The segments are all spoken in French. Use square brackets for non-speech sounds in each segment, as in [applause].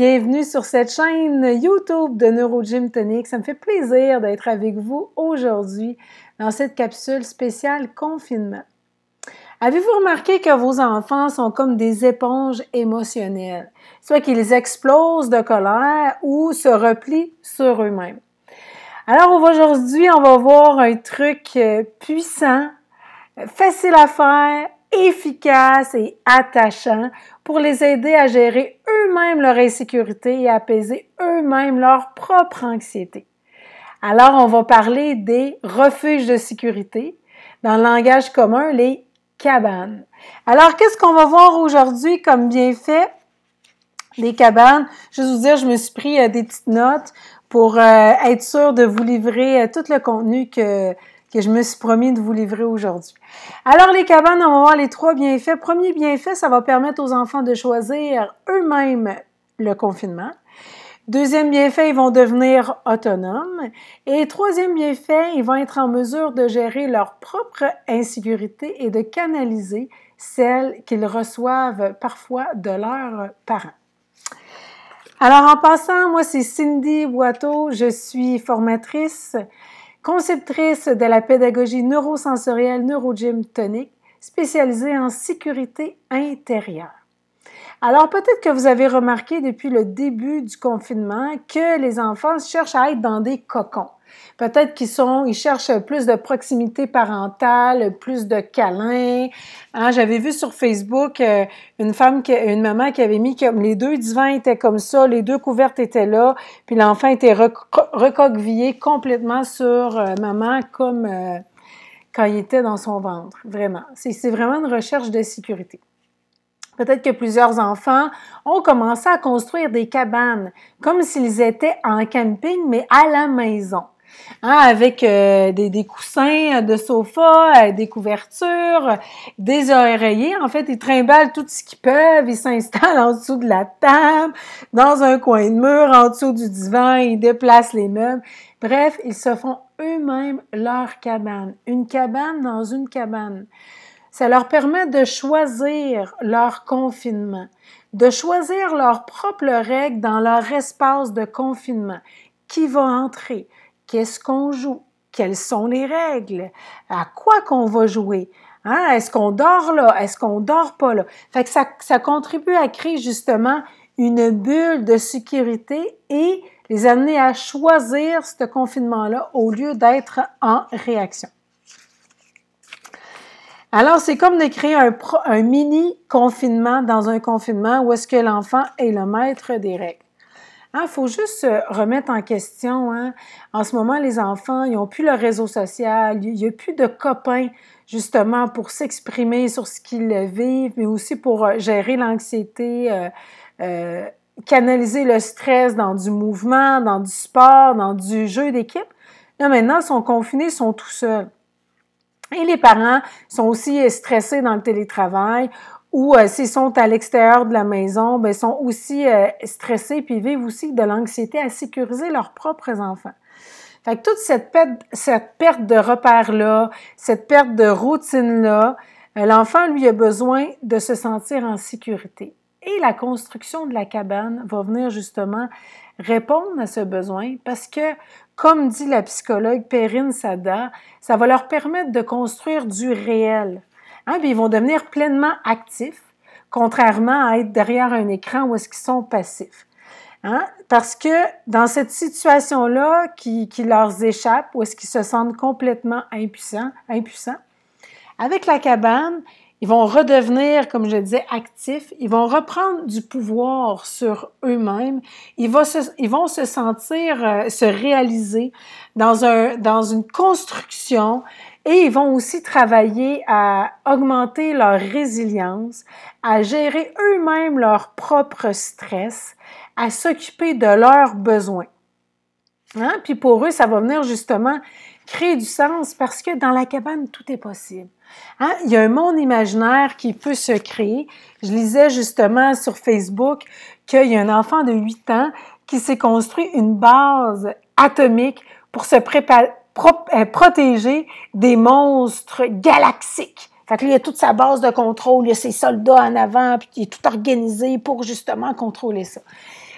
bienvenue sur cette chaîne YouTube de NeuroGym Tonic. Ça me fait plaisir d'être avec vous aujourd'hui dans cette capsule spéciale confinement. Avez-vous remarqué que vos enfants sont comme des éponges émotionnelles, soit qu'ils explosent de colère ou se replient sur eux-mêmes? Alors aujourd'hui, on va voir un truc euh, puissant, facile à faire, efficace et attachant pour les aider à gérer eux-mêmes leur insécurité et apaiser eux-mêmes leur propre anxiété. Alors, on va parler des refuges de sécurité, dans le langage commun, les cabanes. Alors, qu'est-ce qu'on va voir aujourd'hui comme bienfait des cabanes? Je vais vous dire, je me suis pris euh, des petites notes pour euh, être sûr de vous livrer euh, tout le contenu que que je me suis promis de vous livrer aujourd'hui. Alors, les cabanes, on va voir les trois bienfaits. Premier bienfait, ça va permettre aux enfants de choisir eux-mêmes le confinement. Deuxième bienfait, ils vont devenir autonomes. Et troisième bienfait, ils vont être en mesure de gérer leur propre insécurité et de canaliser celle qu'ils reçoivent parfois de leurs parents. Alors, en passant, moi, c'est Cindy Boiteau, je suis formatrice conceptrice de la pédagogie neurosensorielle NeuroGym Tonic, spécialisée en sécurité intérieure. Alors peut-être que vous avez remarqué depuis le début du confinement que les enfants cherchent à être dans des cocons. Peut-être qu'ils sont, ils cherchent plus de proximité parentale, plus de câlins. Hein, j'avais vu sur Facebook euh, une femme, une maman qui avait mis comme les deux divans étaient comme ça, les deux couvertes étaient là, puis l'enfant était recroquevillé complètement sur euh, maman comme euh, quand il était dans son ventre. Vraiment, c'est vraiment une recherche de sécurité. Peut-être que plusieurs enfants ont commencé à construire des cabanes, comme s'ils étaient en camping, mais à la maison. Hein, avec euh, des, coussins de sofa, euh, des couvertures, des oreillers. En fait, ils trimballent tout ce qu'ils peuvent. Ils s'installent [laughs] en dessous de la table, dans un coin de mur, en dessous du divan. Ils déplacent les meubles. Bref, ils se font eux-mêmes leur cabane. Une cabane dans une cabane. Ça leur permet de choisir leur confinement, de choisir leurs propres règles dans leur espace de confinement. Qui va entrer? Qu'est-ce qu'on joue? Quelles sont les règles? À quoi qu'on va jouer? Hein? Est-ce qu'on dort là? Est-ce qu'on dort pas là? Fait que ça, ça contribue à créer justement une bulle de sécurité et les amener à choisir ce confinement-là au lieu d'être en réaction. Alors, c'est comme de créer un, un mini-confinement dans un confinement où est-ce que l'enfant est le maître des règles. Il ah, faut juste se remettre en question. Hein. En ce moment, les enfants, ils n'ont plus le réseau social, il n'y a plus de copains, justement, pour s'exprimer sur ce qu'ils vivent, mais aussi pour euh, gérer l'anxiété, euh, euh, canaliser le stress dans du mouvement, dans du sport, dans du jeu d'équipe. Là, maintenant, ils sont confinés, ils sont tout seuls. Et les parents sont aussi euh, stressés dans le télétravail ou euh, s'ils sont à l'extérieur de la maison, ben, sont aussi euh, stressés puis vivent aussi de l'anxiété à sécuriser leurs propres enfants. Fait que toute cette perte, cette perte de repères-là, cette perte de routine-là, l'enfant, lui, a besoin de se sentir en sécurité et la construction de la cabane va venir justement répondre à ce besoin parce que, comme dit la psychologue Perrine Sada, ça va leur permettre de construire du réel. Hein, ils vont devenir pleinement actifs, contrairement à être derrière un écran où est-ce qu'ils sont passifs. Hein, parce que dans cette situation-là qui, leur échappe, où est-ce qu'ils se sentent complètement impuissants, impuissants, avec la cabane, ils vont redevenir, comme je disais, actifs. Ils vont reprendre du pouvoir sur eux-mêmes. Ils, ils, vont se sentir, euh, se réaliser dans, un, dans une construction et ils vont aussi travailler à augmenter leur résilience, à gérer eux-mêmes leur propre stress, à s'occuper de leurs besoins. Hein? Puis pour eux, ça va venir justement créer du sens parce que dans la cabane, tout est possible. Hein? Il y a un monde imaginaire qui peut se créer. Je lisais justement sur Facebook qu'il y a un enfant de 8 ans qui s'est construit une base atomique pour se euh, protéger des monstres galactiques. Fait que il y a toute sa base de contrôle, il a ses soldats en avant, puis il est tout organisé pour justement contrôler ça.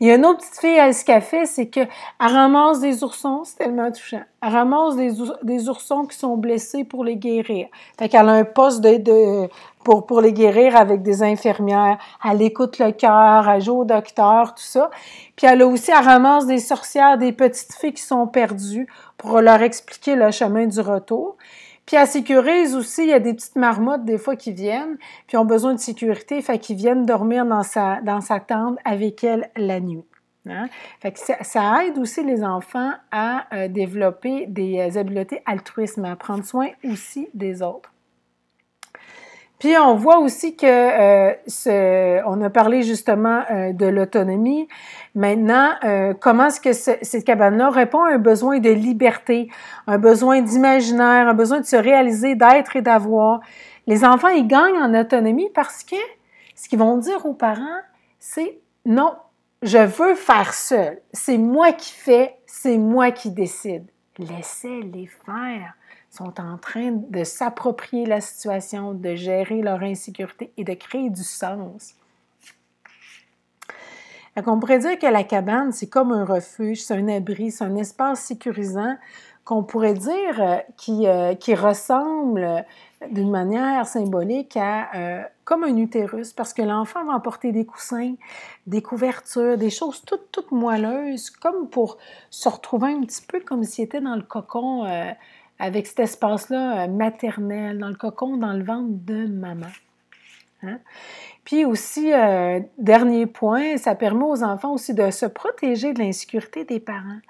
Il y a une autre petite fille, elle, ce qu'elle fait, c'est qu'elle ramasse des oursons, c'est tellement touchant. Elle ramasse des, oursons qui sont blessés pour les guérir. Fait qu'elle a un poste de, pour, pour les guérir avec des infirmières. Elle écoute le cœur, elle joue au docteur, tout ça. Puis elle a aussi, elle ramasse des sorcières, des petites filles qui sont perdues pour leur expliquer le chemin du retour. Puis à sécuriser aussi, il y a des petites marmottes des fois qui viennent, puis ont besoin de sécurité, fait qu'ils viennent dormir dans sa, dans sa tente avec elle la nuit. Hein. Fait que ça, aide aussi les enfants à euh, développer des euh, habiletés altruistes, à prendre soin aussi des autres. Puis on voit aussi que euh, on a parlé justement euh, de l'autonomie. Maintenant, euh, comment est-ce que cette cabane-là répond à un besoin de liberté, un besoin d'imaginaire, un besoin de se réaliser, d'être et d'avoir. Les enfants, ils gagnent en autonomie parce que ce qu'ils vont dire aux parents, c'est non, je veux faire seul. C'est moi qui fais, c'est moi qui décide. Laissez-les faire sont en train de s'approprier la situation, de gérer leur insécurité et de créer du sens. on pourrait dire que la cabane, c'est comme un refuge, c'est un abri, c'est un espace sécurisant qu'on pourrait dire euh, qui, euh, qui ressemble d'une manière symbolique à euh, comme un utérus, parce que l'enfant va emporter des coussins, des couvertures, des choses toutes, toutes moelleuses, comme pour se retrouver un petit peu comme s'il était dans le cocon avec cet espace-là euh, maternel, dans le cocon, dans le ventre de maman. Hein. Puis aussi, euh, dernier point, ça permet aux enfants aussi de se protéger de l'insécurité des parents.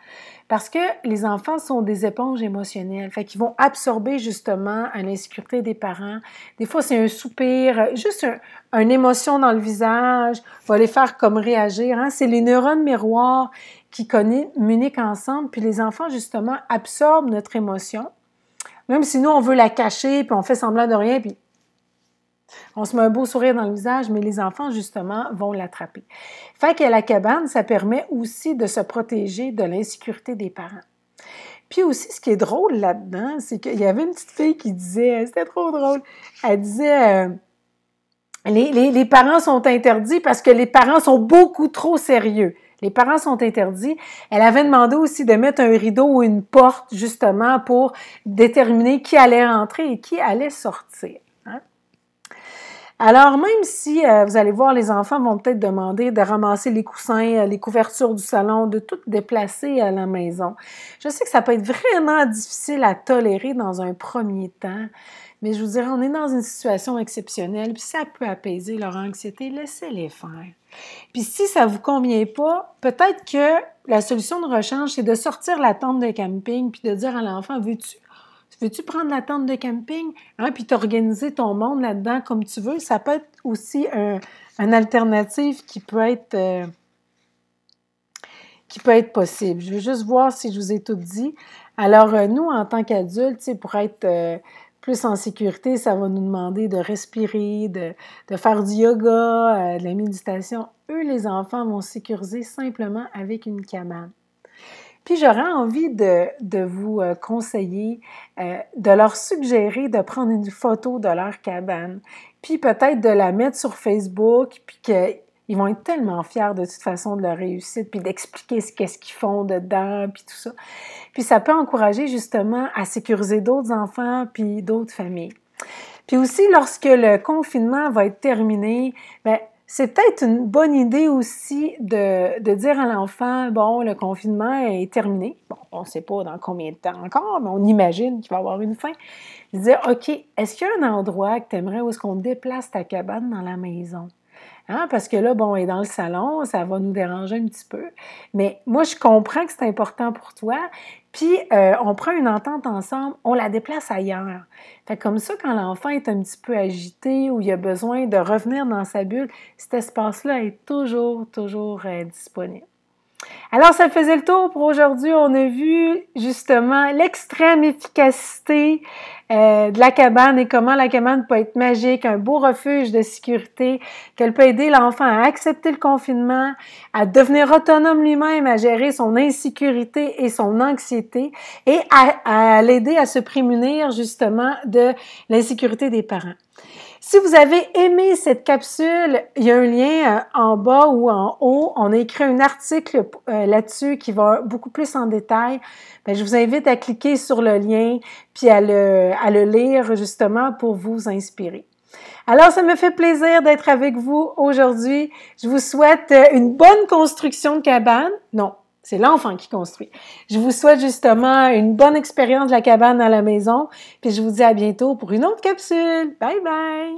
Parce que les enfants sont des éponges émotionnelles. Fait qu'ils vont absorber justement l'insécurité des parents. Des fois, c'est un soupir, euh, juste une émotion dans le visage, va les faire comme réagir. Hein. C'est les neurones miroirs qui communiquent ensemble. Puis les enfants, justement, absorbent notre émotion même si nous, on veut la cacher, puis on fait semblant de rien, puis on se met un beau sourire dans le visage, mais les enfants, justement, vont l'attraper. Fait qu'à la cabane, ça permet aussi de se protéger de l'insécurité des parents. Puis aussi, ce qui est drôle là-dedans, c'est qu'il y avait une petite fille qui disait, euh, c'était trop drôle, elle disait, euh, les parents sont interdits parce que les parents sont beaucoup trop sérieux. Les parents sont interdits. Elle avait demandé aussi de mettre un rideau ou une porte, justement, pour déterminer qui allait entrer et qui allait sortir. Hein. Alors, même si, euh, vous allez voir, les enfants vont peut-être demander de ramasser les coussins, euh, les couvertures du salon, de tout déplacer à la maison. Je sais que ça peut être vraiment difficile à tolérer dans un premier temps, mais je vous dirais, on est dans une situation exceptionnelle, puis ça peut apaiser leur anxiété. Laissez-les faire. Puis si ça vous convient pas, peut-être que la solution de rechange, c'est de sortir la tente de camping puis de dire à l'enfant, veux-tu veux-tu prendre la tente de camping? Hein, puis t'organiser ton monde là-dedans comme tu veux. Ça peut être aussi un, une alternative qui peut être euh, qui peut être possible. Je veux juste voir si je vous ai tout dit. Alors, euh, nous, en tant qu'adultes, pour être euh, plus en sécurité, ça va nous demander de respirer, de, faire du yoga, euh, de la méditation. Eux, les enfants, vont sécuriser simplement avec une cabane. Puis j'aurais envie de, vous euh, conseiller, euh, de leur suggérer de prendre une photo de leur cabane, puis peut-être de la mettre sur Facebook, puis que ils vont être tellement fiers de toute façon de leur réussite, puis d'expliquer ce qu'est-ce qu'ils font dedans, puis tout ça. Puis ça peut encourager justement à sécuriser d'autres enfants, puis d'autres familles. Puis aussi, lorsque le confinement va être terminé, ben, c'est peut-être une bonne idée aussi de, de dire à l'enfant, bon, le confinement est terminé. Bon, on ne sait pas dans combien de temps encore, mais on imagine qu'il va avoir une fin. De dire, OK, est-ce qu'il y a un endroit que tu aimerais où est-ce qu'on déplace ta cabane dans la maison? Hein, parce que là, bon, on est dans le salon, ça va nous déranger un petit peu. Mais moi, je comprends que c'est important pour toi. Puis, euh, on prend une entente ensemble, on la déplace ailleurs. Fait comme ça, quand l'enfant est un petit peu agité ou il a besoin de revenir dans sa bulle, cet espace-là est toujours, toujours euh, disponible. Alors, ça faisait le tour pour aujourd'hui. On a vu justement l'extrême efficacité euh, de la cabane et comment la cabane peut être magique, un beau refuge de sécurité, qu'elle peut aider l'enfant à accepter le confinement, à devenir autonome lui-même, à gérer son insécurité et son anxiété et à, l'aider à se prémunir justement de l'insécurité des parents. Si vous avez aimé cette capsule, il y a un lien euh, en bas ou en haut. On a écrit un article euh, là-dessus qui va beaucoup plus en détail. Ben, je vous invite à cliquer sur le lien puis à le, à le lire justement pour vous inspirer. Alors, ça me fait plaisir d'être avec vous aujourd'hui. Je vous souhaite euh, une bonne construction de cabane. Non, c'est l'enfant qui construit. Je vous souhaite justement une bonne expérience de la cabane à la maison. Puis je vous dis à bientôt pour une autre capsule. Bye bye!